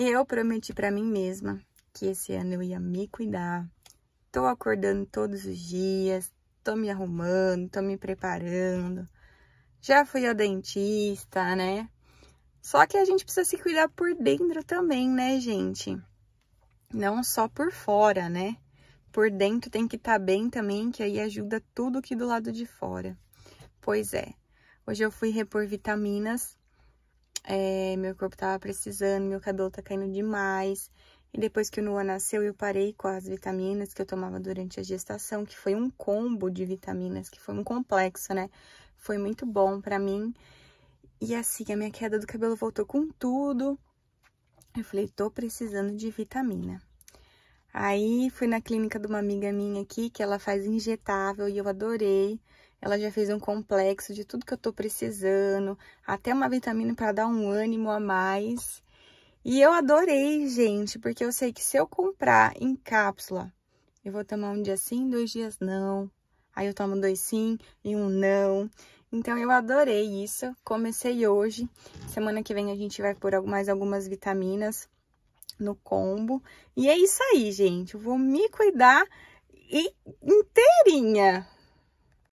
Eu prometi para mim mesma que esse ano eu ia me cuidar. Tô acordando todos os dias, tô me arrumando, tô me preparando. Já fui ao dentista, né? Só que a gente precisa se cuidar por dentro também, né, gente? Não só por fora, né? Por dentro tem que estar tá bem também, que aí ajuda tudo que do lado de fora. Pois é. Hoje eu fui repor vitaminas é, meu corpo tava precisando, meu cabelo tá caindo demais. E depois que o Noah nasceu, eu parei com as vitaminas que eu tomava durante a gestação, que foi um combo de vitaminas, que foi um complexo, né? Foi muito bom para mim. E assim, a minha queda do cabelo voltou com tudo. Eu falei, tô precisando de vitamina. Aí fui na clínica de uma amiga minha aqui, que ela faz injetável, e eu adorei ela já fez um complexo de tudo que eu tô precisando, até uma vitamina para dar um ânimo a mais. E eu adorei, gente, porque eu sei que se eu comprar em cápsula, eu vou tomar um dia sim, dois dias não. Aí eu tomo dois sim e um não. Então eu adorei isso. Comecei hoje. Semana que vem a gente vai pôr mais algumas vitaminas no combo. E é isso aí, gente. Eu vou me cuidar e inteirinha.